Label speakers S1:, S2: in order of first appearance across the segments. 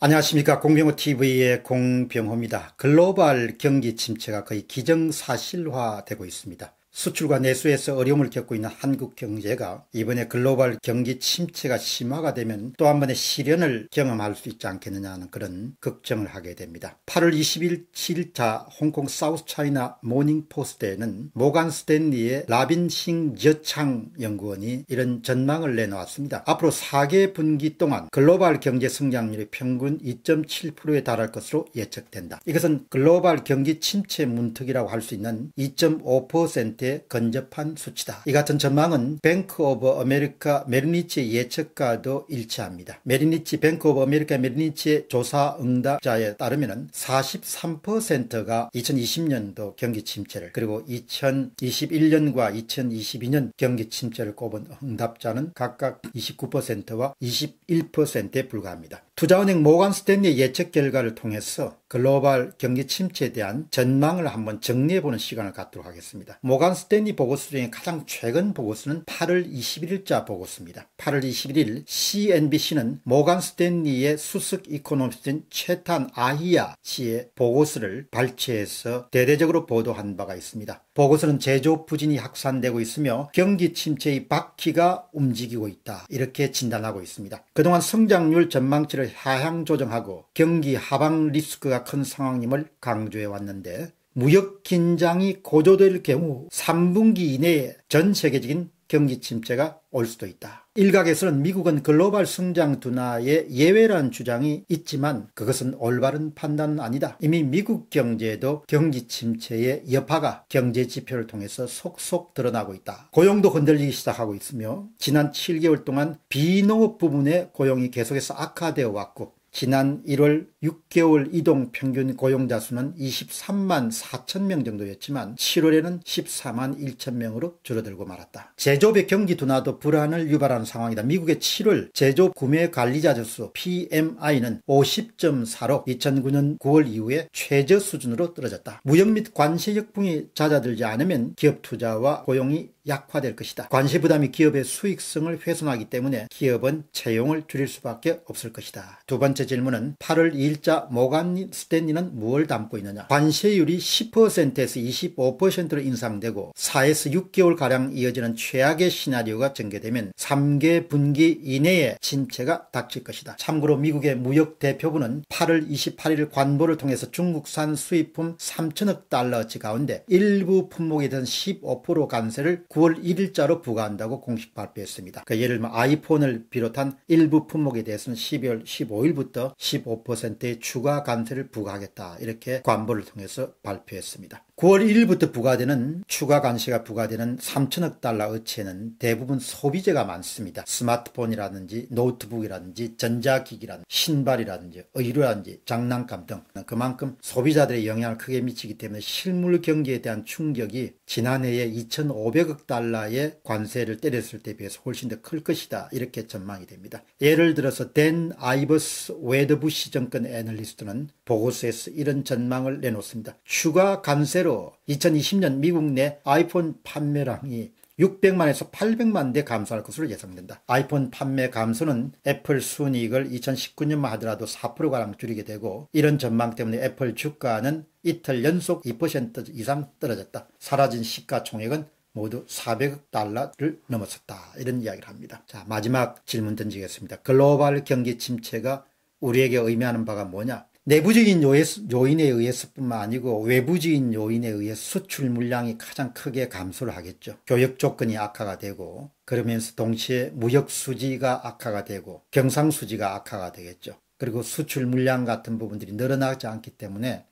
S1: 안녕하십니까 공병호TV의 공병호입니다. 글로벌 경기 침체가 거의 기정사실화되고 있습니다. 수출과 내수에서 어려움을 겪고 있는 한국 경제가 이번에 글로벌 경기 침체가 심화가 되면 또 한 번의 시련을 경험할 수 있지 않겠느냐 하는 그런 걱정을 하게 됩니다. 8월 20일 7일차 홍콩 사우스 차이나 모닝포스트에는 모간 스탠리의 라빈싱 저창 연구원이 이런 전망을 내놓았습니다. 앞으로 4개 분기 동안 글로벌 경제 성장률이 평균 2.7%에 달할 것으로 예측된다. 이것은 글로벌 경기 침체 문턱이라고 할 수 있는 2.5% 100%에 근접한 수치다. 이 같은 전망은 뱅크 오브 아메리카 메리니치 예측과도 일치합니다. 메리니치 뱅크 오브 아메리카 메리니치의 조사 응답자에 따르면 43%가 2020년도 경기 침체를 그리고 2021년과 2022년 경기 침체를 꼽은 응답자는 각각 29%와 21%에 불과합니다. 투자은행 모간 스탠리 예측 결과를 통해서 글로벌 경기 침체에 대한 전망을 한번 정리해보는 시간을 갖도록 하겠습니다. 모간 스탠리 보고서 중에 가장 최근 보고서는 8월 21일자 보고서입니다. 8월 21일 CNBC는 모간 스탠리의 수석 이코노미스트인 최탄 아히야 씨의 보고서를 발췌해서 대대적으로 보도한 바가 있습니다. 보고서는 제조 업 부진이 확산되고 있으며 경기 침체의 바퀴가 움직이고 있다 이렇게 진단하고 있습니다. 그동안 성장률 전망치를 하향 조정하고 경기 하방 리스크가 큰 상황임을 강조해 왔는데 무역 긴장이 고조될 경우 3분기 이내에 전 세계적인 경기 침체가 올 수도 있다. 일각에서는 미국은 글로벌 성장 둔화의 예외란 주장이 있지만 그것은 올바른 판단은 아니다. 이미 미국 경제에도 경기 침체의 여파가 경제 지표를 통해서 속속 드러나고 있다. 고용도 흔들리기 시작하고 있으며 지난 7개월 동안 비농업 부문의 고용이 계속해서 악화되어 왔고 지난 1월 6개월 이동 평균 고용자 수는 23만 4천 명 정도였지만 7월에는 14만 1천 명으로 줄어들고 말았다. 제조업의 경기 둔화도 불안을 유발하는 상황이다. 미국의 7월 제조업 구매 관리자 지수 PMI는 50.4로 2009년 9월 이후에 최저 수준으로 떨어졌다. 무역 및 관세 역풍이 잦아들지 않으면 기업 투자와 고용이 약화될 것이다. 관세 부담이 기업의 수익성을 훼손하기 때문에 기업은 채용을 줄일 수밖에 없을 것이다. 두 번째 질문은 8월 2일자 모간 스탠리는 무엇을 담고 있느냐? 관세율이 10%에서 25%로 인상되고 4에서 6개월가량 이어지는 최악의 시나리오가 전개되면 3개 분기 이내에 침체가 닥칠 것이다. 참고로 미국의 무역 대표부는 8월 28일 관보를 통해서 중국산 수입품 3천억 달러어치 가운데 일부 품목에 대한 15% 관세를 9월 1일자로 부과한다고 공식 발표했습니다. 그 예를 들면 아이폰을 비롯한 일부 품목에 대해서는 12월 15일부터 15%의 추가 관세를 부과하겠다 이렇게 관보를 통해서 발표했습니다. 9월 1일부터 부과되는 추가 관세가 부과되는 3천억 달러 어치에는 대부분 소비재가 많습니다. 스마트폰이라든지 노트북이라든지 전자기기라든지 신발이라든지 의류라든지 장난감 등 그만큼 소비자들의 영향을 크게 미치기 때문에 실물 경기에 대한 충격이 지난해에 2,500억 달러의 관세를 때렸을 때 비해서 훨씬 더 클 것이다 이렇게 전망이 됩니다. 예를 들어서 댄 아이버스 웨드부시 정권 애널리스트는 보고서에서 이런 전망을 내놓습니다. 추가 관세로 실로 2020년 미국 내 아이폰 판매량이 600만에서 800만 대 감소할 것으로 예상된다. 아이폰 판매 감소는 애플 순이익을 2019년만 하더라도 4%가량 줄이게 되고 이런 전망 때문에 애플 주가는 이틀 연속 2% 이상 떨어졌다. 사라진 시가총액은 모두 400억 달러를 넘었었다. 이런 이야기를 합니다. 자, 마지막 질문 던지겠습니다. 글로벌 경기 침체가 우리에게 의미하는 바가 뭐냐? 내부적인 요인, 에 의해서뿐만 아니고 외부적인 요인에 의해 수출 물량이 가장 크게 감소를 하겠죠. 교역 조건이 악화가 되고 그러면서 동시에 무역 수지가 악화가 되고 경상 수지가 악화가 되겠죠. 그리고 수출 물량 같은 부분들이 늘어나지 않기 때문에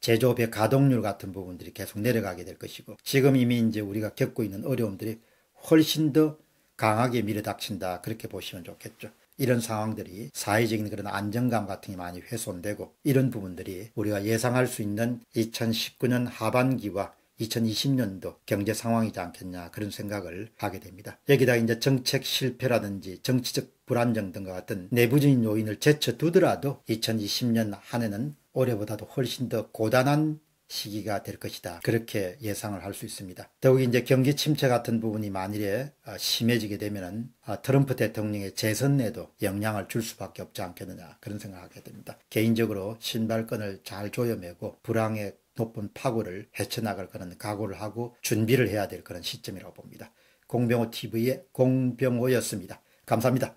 S1: 제조업의 가동률 같은 부분들이 계속 내려가게 될 것이고 지금 이미 이제 우리가 겪고 있는 어려움들이 훨씬 더 강하게 밀어닥친다 그렇게 보시면 좋겠죠. 이런 상황들이 사회적인 그런 안정감 같은 게 많이 훼손되고 이런 부분들이 우리가 예상할 수 있는 2019년 하반기와 2020년도 경제 상황이지 않겠냐 그런 생각을 하게 됩니다. 여기다 이제 정책 실패라든지 정치적 불안정 등과 같은 내부적인 요인을 제쳐두더라도 2020년 한 해는 올해보다도 훨씬 더 고단한 시기가 될 것이다. 그렇게 예상을 할 수 있습니다. 더욱 이제 경기 침체 같은 부분이 만일에 어, 심해지게 되면은 어, 트럼프 대통령의 재선에도 영향을 줄 수밖에 없지 않겠느냐 그런 생각하게 됩니다. 개인적으로 신발끈을 잘 조여매고 불황의 높은 파고를 헤쳐나갈 그런 각오를 하고 준비를 해야 될 그런 시점이라고 봅니다. 공병호 TV의 공병호였습니다. 감사합니다.